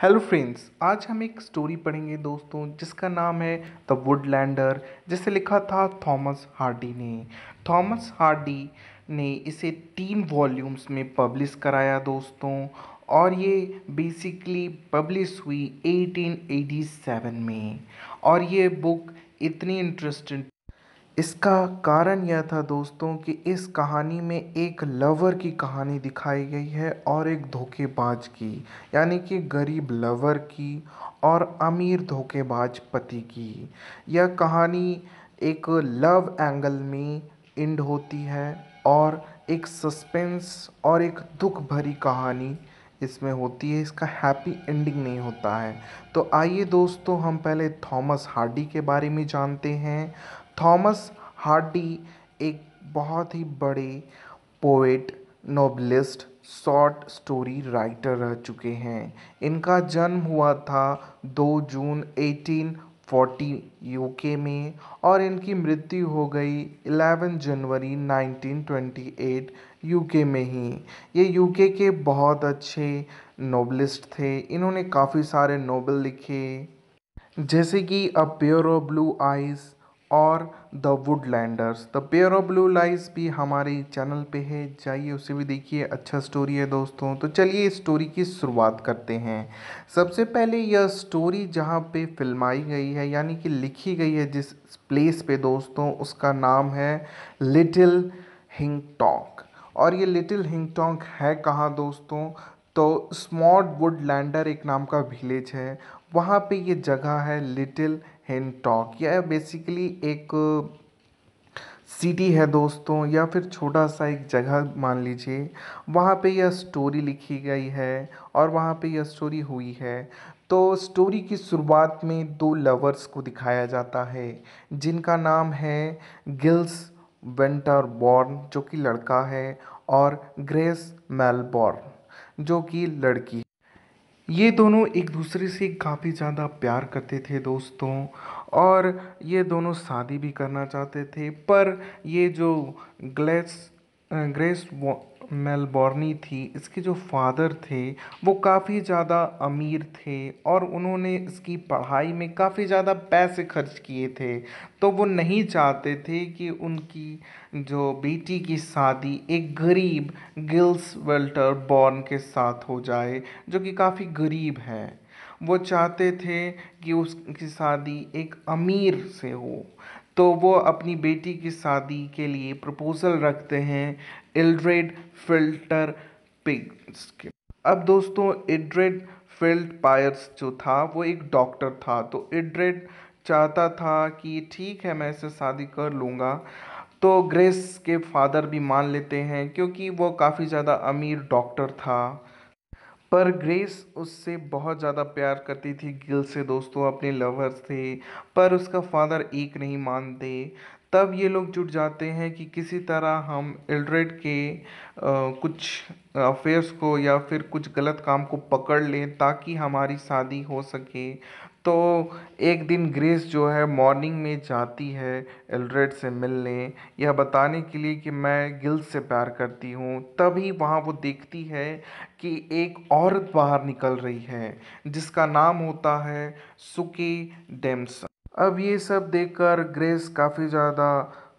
hello friends आज हम एक स्टोरी पढ़ेंगे दोस्तों जिसका नाम है द वुडलैंडर जिसे लिखा था थॉमस हार्डी ने थॉमस हार्डी ने इसे तीन वॉल्यूम्स में पब्लिश कराया दोस्तों और ये बेसिकली पब्लिश हुई 1887 में और ये बुक इतनी इंटरेस्टिंग इसका कारण यह था दोस्तों कि इस कहानी में एक लवर की कहानी दिखाई गई है और एक धोखेबाज की यानी कि गरीब लवर की और अमीर धोखेबाज पति की यह कहानी एक लव एंगल में एंड होती है और एक सस्पेंस और एक दुख भरी कहानी इसमें होती है इसका हैप्पी एंडिंग नहीं होता है तो आइए दोस्तों हम पहले थॉमस हार्डी के बारे में जानते हैं थॉमस हार्डी एक बहुत ही बड़े poet novelist short story writer रह चुके हैं इनका जन्म हुआ था 2 जून 1840 यूके में और इनकी मृत्यु हो गई 11 जनवरी 1928 यूके में ही ये यूके के बहुत अच्छे नोबलिस्ट थे इन्होंने काफ़ी सारे नोबल लिखे जैसे कि a pure of blue eyes और the Woodlanders the pair of blue lies भी हमारे चैनल पे है जाइए उसे भी देखिए अच्छा स्टोरी है दोस्तों तो चलिए स्टोरी की शुरुआत करते हैं सबसे पहले यह स्टोरी जहाँ पे फिल्माई गई है यानी कि लिखी गई है जिस प्लेस पे दोस्तों उसका नाम है लिटिल हिंगटोंक और ये लिटिल हिंगटोंक है कहाँ दोस्तों तो स्मॉट वुड लैंडर एक नाम का विलेज है वहाँ पे ये जगह है लिटिल हिंटॉक यह बेसिकली एक सिटी है दोस्तों या फिर छोटा सा एक जगह मान लीजिए वहाँ पे यह स्टोरी लिखी गई है और वहाँ पे यह स्टोरी हुई है तो स्टोरी की शुरुआत में दो लवर्स को दिखाया जाता है जिनका नाम है गिल्स वेंटर बॉर्न जो कि लड़का है और ग्रेस मेलबॉर्न जो कि लड़की ये दोनों एक दूसरे से काफ़ी ज़्यादा प्यार करते थे दोस्तों और ये दोनों शादी भी करना चाहते थे पर ये जो ग्लेस ग्रेस मेलबॉर्नी थी इसके जो फादर थे वो काफ़ी ज़्यादा अमीर थे और उन्होंने इसकी पढ़ाई में काफ़ी ज़्यादा पैसे खर्च किए थे तो वो नहीं चाहते थे कि उनकी जो बेटी की शादी एक गरीब गिल्स वेल्टर बॉर्न के साथ हो जाए जो कि काफ़ी गरीब है वो चाहते थे कि उसकी शादी एक अमीर से हो तो वो अपनी बेटी की शादी के लिए प्रपोज़ल रखते हैं एल्ड्रेड फिल्टर पिग्स के अब दोस्तों एड्रेड फिल्ट पायर्स जो था वो एक डॉक्टर था तो एड्रेड चाहता था कि ठीक है मैं इसे शादी कर लूँगा तो ग्रेस के फादर भी मान लेते हैं क्योंकि वो काफ़ी ज़्यादा अमीर डॉक्टर था पर ग्रेस उससे बहुत ज़्यादा प्यार करती थी गिल से दोस्तों अपने लवर्स थे पर उसका फादर एक नहीं मानते तब ये लोग जुट जाते हैं कि किसी तरह हम एल्ड्रेड के आ, कुछ अफेयर्स को या फिर कुछ गलत काम को पकड़ लें ताकि हमारी शादी हो सके तो एक दिन ग्रेस जो है मॉर्निंग में जाती है एलरेड से मिलने यह बताने के लिए कि मैं गिल्स से प्यार करती हूँ तभी वहाँ वो देखती है कि एक औरत बाहर निकल रही है जिसका नाम होता है सुकी डेम्सन अब ये सब देखकर ग्रेस काफ़ी ज़्यादा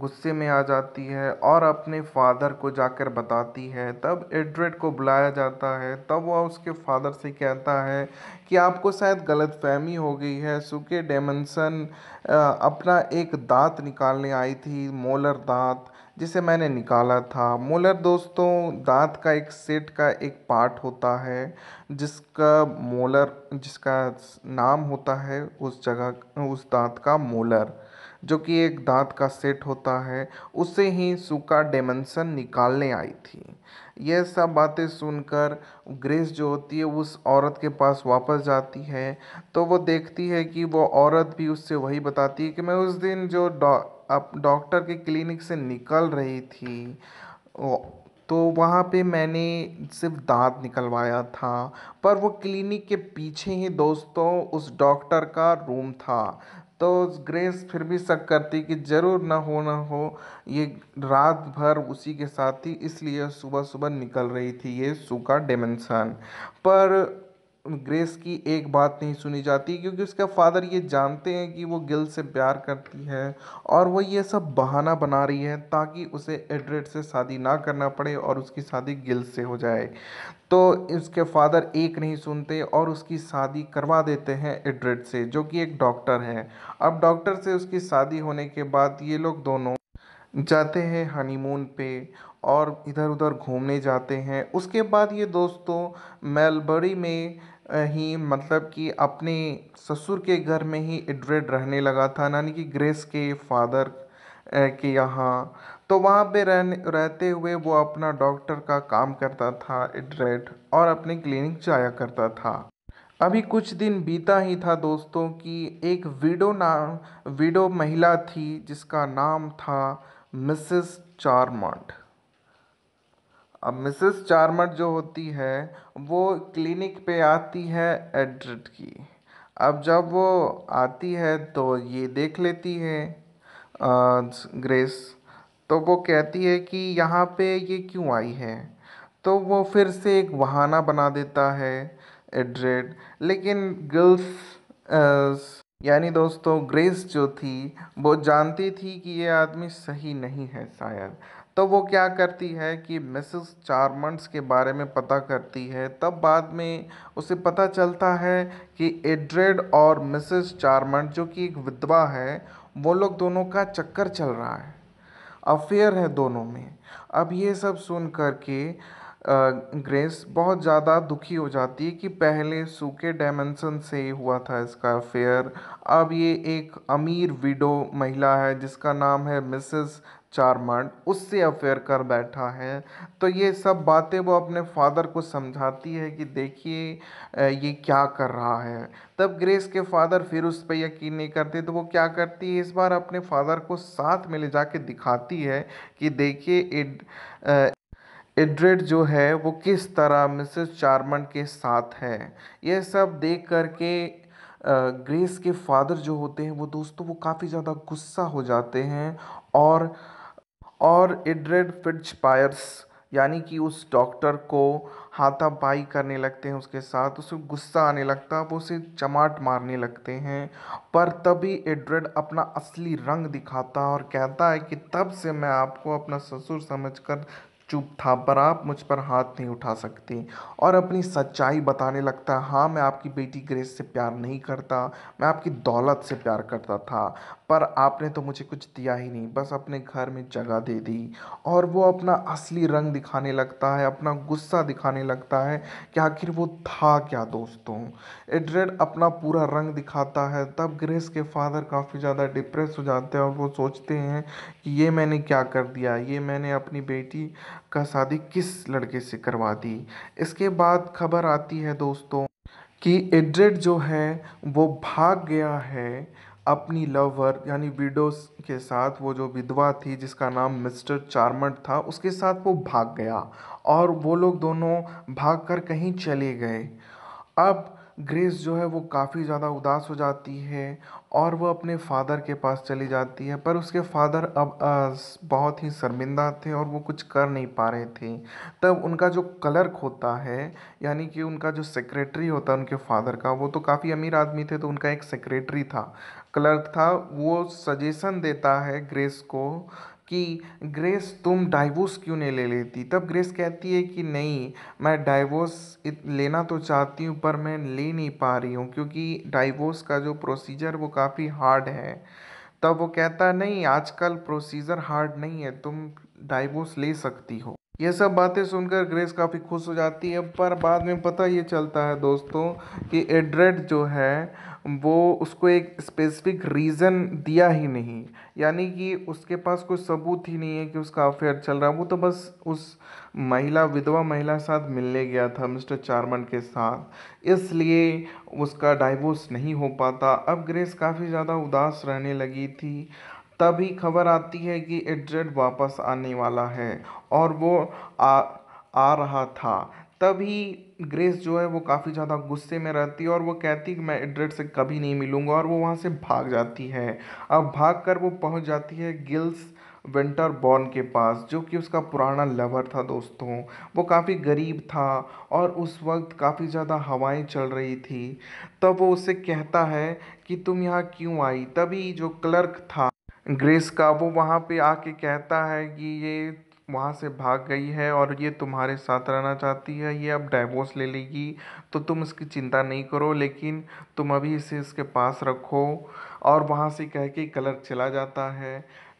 गुस्से में आ जाती है और अपने फ़ादर को जाकर बताती है तब एड्रेड को बुलाया जाता है तब वह उसके फ़ादर से कहता है कि आपको शायद गलत फहमी हो गई है सुके डेमनसन अपना एक दांत निकालने आई थी मोलर दांत जिसे मैंने निकाला था मोलर दोस्तों दांत का एक सेट का एक पार्ट होता है जिसका मोलर जिसका नाम होता है उस जगह उस दांत का मोलर जो कि एक दांत का सेट होता है उसे ही सूखा डेमेंसन निकालने आई थी यह सब बातें सुनकर ग्रेस जो होती है उस औरत के पास वापस जाती है तो वो देखती है कि वो औरत भी उससे वही बताती है कि मैं उस दिन जो डॉ डॉक्टर के क्लिनिक से निकल रही थी तो वहाँ पे मैंने सिर्फ दांत निकलवाया था पर वो क्लिनिक के पीछे ही दोस्तों उस डॉक्टर का रूम था तो ग्रेस फिर भी शक करती कि ज़रूर ना हो ना हो ये रात भर उसी के साथ थी इसलिए सुबह सुबह निकल रही थी ये सूखा का डेमेंसन पर ग्रेस की एक बात नहीं सुनी जाती क्योंकि उसका फादर ये जानते हैं कि वो गिल से प्यार करती है और वो ये सब बहाना बना रही है ताकि उसे एड्रेड से शादी ना करना पड़े और उसकी शादी गिल से हो जाए तो उसके फादर एक नहीं सुनते और उसकी शादी करवा देते हैं एड्रेड से जो कि एक डॉक्टर है अब डॉक्टर से उसकी शादी होने के बाद ये लोग दोनों जाते हैं हनीमून पे और इधर उधर घूमने जाते हैं उसके बाद ये दोस्तों मेलबरी में ही मतलब कि अपने ससुर के घर में ही एड्रेड रहने लगा था यानी कि ग्रेस के फादर के यहाँ तो वहाँ पे रहने रहते हुए वो अपना डॉक्टर का काम करता था एड्रेड और अपने क्लिनिक जाया करता था अभी कुछ दिन बीता ही था दोस्तों कि एक वीडो नाम वीडो महिला थी जिसका नाम था मिसेस चारमट अब मिसेस चार्मर जो होती है वो क्लिनिक पे आती है एड्रिड की अब जब वो आती है तो ये देख लेती है ग्रेस तो वो कहती है कि यहाँ पे ये क्यों आई है तो वो फिर से एक बहाना बना देता है एड्रेड लेकिन गर्ल्स यानी दोस्तों ग्रेस जो थी वो जानती थी कि ये आदमी सही नहीं है शायद तो वो क्या करती है कि मिसेस चारमंड्स के बारे में पता करती है तब बाद में उसे पता चलता है कि एड्रेड और मिसेस चारमंड जो कि एक विधवा है वो लोग दोनों का चक्कर चल रहा है अफेयर है दोनों में अब ये सब सुन कर के ग्रेस बहुत ज़्यादा दुखी हो जाती है कि पहले सूखे डायमेंसन से हुआ था इसका अफेयर अब ये एक अमीर विडो महिला है जिसका नाम है मिसेस चार्मड उससे अफेयर कर बैठा है तो ये सब बातें वो अपने फादर को समझाती है कि देखिए ये क्या कर रहा है तब ग्रेस के फादर फिर उस पर यकीन नहीं करते तो वो क्या करती है इस बार अपने फादर को साथ में ले कर दिखाती है कि देखिए एड, एड्रेड जो है वो किस तरह मिसेस चारमंड के साथ है यह सब देख करके ग्रेस के फादर जो होते हैं वो दोस्तों वो काफ़ी ज़्यादा गुस्सा हो जाते हैं और और एड्रेड पायर्स यानी कि उस डॉक्टर को हाथापाई करने लगते हैं उसके साथ उसे गुस्सा आने लगता है वो उसे चमाट मारने लगते हैं पर तभी एड्रेड अपना असली रंग दिखाता है और कहता है कि तब से मैं आपको अपना ससुर समझकर चुप था पर आप मुझ पर हाथ नहीं उठा सकते और अपनी सच्चाई बताने लगता है हाँ मैं आपकी बेटी ग्रेस से प्यार नहीं करता मैं आपकी दौलत से प्यार करता था पर आपने तो मुझे कुछ दिया ही नहीं बस अपने घर में जगह दे दी और वो अपना असली रंग दिखाने लगता है अपना गुस्सा दिखाने लगता है कि आखिर वो था क्या दोस्तों एड्रेड अपना पूरा रंग दिखाता है तब ग्रेस के फादर काफ़ी ज़्यादा डिप्रेस हो जाते हैं और वो सोचते हैं कि ये मैंने क्या कर दिया ये मैंने अपनी बेटी का शादी किस लड़के से करवा दी इसके बाद खबर आती है दोस्तों कि एड्रेड जो है वो भाग गया है अपनी लवर यानी विडोस के साथ वो जो विधवा थी जिसका नाम मिस्टर चार्मर था उसके साथ वो भाग गया और वो लोग दोनों भाग कर कहीं चले गए अब ग्रेस जो है वो काफ़ी ज़्यादा उदास हो जाती है और वो अपने फादर के पास चली जाती है पर उसके फादर अब बहुत ही शर्मिंदा थे और वो कुछ कर नहीं पा रहे थे तब उनका जो क्लर्क होता है यानी कि उनका जो सेक्रेटरी होता है उनके फादर का वो तो काफ़ी अमीर आदमी थे तो उनका एक सेक्रेटरी था क्लर्क था वो सजेशन देता है ग्रेस को कि ग्रेस तुम डाइवोर्स क्यों नहीं ले लेती तब ग्रेस कहती है कि नहीं मैं डाइवोर्स लेना तो चाहती हूँ पर मैं ले नहीं पा रही हूँ क्योंकि डाइवोर्स का जो प्रोसीजर वो काफ़ी हार्ड है तब वो कहता नहीं आजकल प्रोसीजर हार्ड नहीं है तुम डाइवोर्स ले सकती हो ये सब बातें सुनकर ग्रेस काफ़ी खुश हो जाती है पर बाद में पता ये चलता है दोस्तों कि एड्रेड जो है वो उसको एक स्पेसिफ़िक रीज़न दिया ही नहीं यानी कि उसके पास कोई सबूत ही नहीं है कि उसका अफेयर चल रहा है वो तो बस उस महिला विधवा महिला साथ मिलने गया था मिस्टर चारमन के साथ इसलिए उसका डाइवोर्स नहीं हो पाता अब ग्रेस काफ़ी ज़्यादा उदास रहने लगी थी तभी खबर आती है कि एड्रेड वापस आने वाला है और वो आ आ रहा था तभी ग्रेस जो है वो काफ़ी ज़्यादा गुस्से में रहती है और वो कहती है कि मैं एड्रेड से कभी नहीं मिलूँगा और वो वहाँ से भाग जाती है अब भाग कर वो पहुँच जाती है गिल्स विंटर बॉर्न के पास जो कि उसका पुराना लवर था दोस्तों वो काफ़ी गरीब था और उस वक्त काफ़ी ज़्यादा हवाएं चल रही थी तब वो उसे कहता है कि तुम यहाँ क्यों आई तभी जो क्लर्क था ग्रेस का वो वहाँ पे आके कहता है कि ये वहाँ से भाग गई है और ये तुम्हारे साथ रहना चाहती है ये अब डाइवोर्स ले लेगी तो तुम इसकी चिंता नहीं करो लेकिन तुम अभी इसे इसके पास रखो और वहाँ से कह के कलर चला जाता है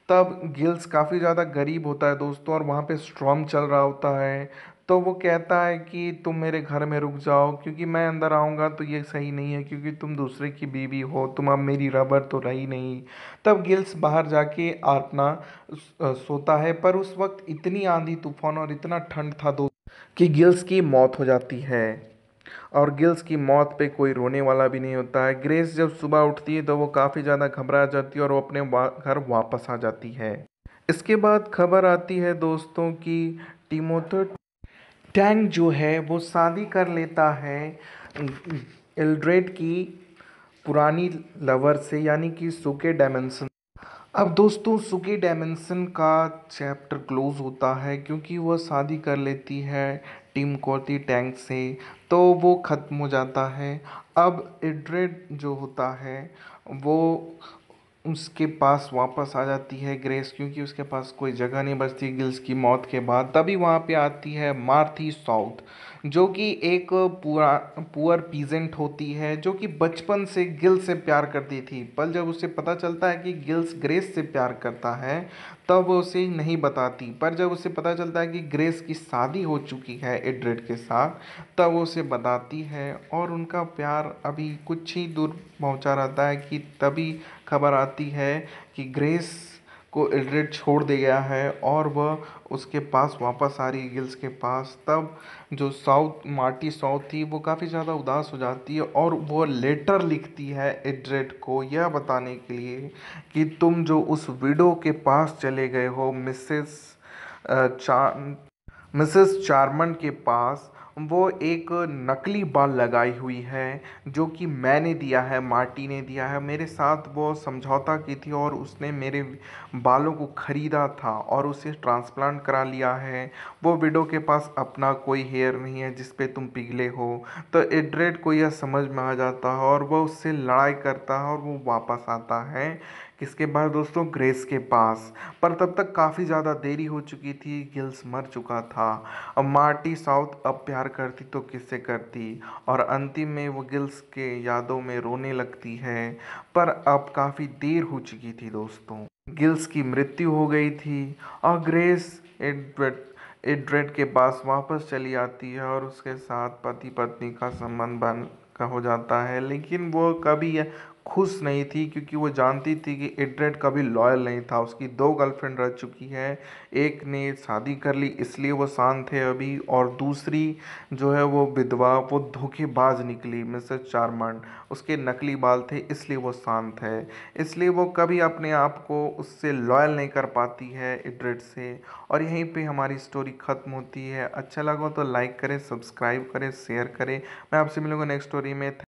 तब गिल्स काफ़ी ज़्यादा गरीब होता है दोस्तों और वहाँ पे स्ट्रॉम चल रहा होता है तो वो कहता है कि तुम मेरे घर में रुक जाओ क्योंकि मैं अंदर आऊँगा तो ये सही नहीं है क्योंकि तुम दूसरे की बीवी हो तुम अब मेरी रबर तो रही नहीं तब गिल्स बाहर जाके अपना सोता है पर उस वक्त इतनी आंधी तूफान और इतना ठंड था दो कि गिल्स की मौत हो जाती है और गिल्स की मौत पे कोई रोने वाला भी नहीं होता है ग्रेस जब सुबह उठती है तो वो काफ़ी ज़्यादा घबरा जाती है और वो अपने वा, घर वापस आ जाती है इसके बाद खबर आती है दोस्तों की टीमोथ टैंक जो है वो शादी कर लेता है एल्ड्रेड की पुरानी लवर से यानी कि सुके डायमेंसन अब दोस्तों सुके डायमेंसन का चैप्टर क्लोज होता है क्योंकि वह शादी कर लेती है टीम कोती टैंक से तो वो ख़त्म हो जाता है अब एड्रेड जो होता है वो उसके पास वापस आ जाती है ग्रेस क्योंकि उसके पास कोई जगह नहीं बचती गिल्स की मौत के बाद तभी वहाँ पे आती है मार्थी साउथ जो कि एक पूरा पुअर पीजेंट होती है जो कि बचपन से गिल से प्यार करती थी पर जब उसे पता चलता है कि गिल्स ग्रेस से प्यार करता है तब वो उसे नहीं बताती पर जब उसे पता चलता है कि ग्रेस की शादी हो चुकी है एड्रेड के साथ तब वो उसे बताती है और उनका प्यार अभी कुछ ही दूर पहुंचा रहता है कि तभी खबर आती है कि ग्रेस को एल्ड्रेड छोड़ दिया है और वह उसके पास वापस आ रही है गिल्स के पास तब जो साउथ मार्टी साउथ थी वो काफ़ी ज़्यादा उदास हो जाती है और वो लेटर लिखती है एड्रेड को यह बताने के लिए कि तुम जो उस विडो के पास चले गए हो मिसेस चार मिसेस चार्मन के पास वो एक नकली बाल लगाई हुई है जो कि मैंने दिया है मार्टी ने दिया है मेरे साथ वो समझौता की थी और उसने मेरे बालों को ख़रीदा था और उसे ट्रांसप्लांट करा लिया है वो विडो के पास अपना कोई हेयर नहीं है जिसपे तुम पिघले हो तो एड्रेड को यह समझ में आ जाता है और वह उससे लड़ाई करता है और वो वापस आता है इसके बाद दोस्तों ग्रेस के पास पर तब तक काफ़ी ज़्यादा देरी हो चुकी थी गिल्स मर चुका था अब मार्टी साउथ अब प्यार करती तो किससे करती और अंतिम में वो गिल्स के यादों में रोने लगती है पर अब काफ़ी देर हो चुकी थी दोस्तों गिल्स की मृत्यु हो गई थी और ग्रेस एडवर्ड एड्रेड के पास वापस चली आती है और उसके साथ पति पत्नी का संबंध बन का हो जाता है लेकिन वो कभी खुश नहीं थी क्योंकि वो जानती थी कि एड्रेड कभी लॉयल नहीं था उसकी दो गर्लफ्रेंड रह चुकी है एक ने शादी कर ली इसलिए वो शांत है अभी और दूसरी जो है वो विधवा वो धोखेबाज निकली मिसेस चारमन उसके नकली बाल थे इसलिए वो शांत है इसलिए वो कभी अपने आप को उससे लॉयल नहीं कर पाती है एड्रेड से और यहीं पर हमारी स्टोरी ख़त्म होती है अच्छा लगा तो लाइक करें सब्सक्राइब करें शेयर करें मैं आपसे मिलूँगा नेक्स्ट स्टोरी में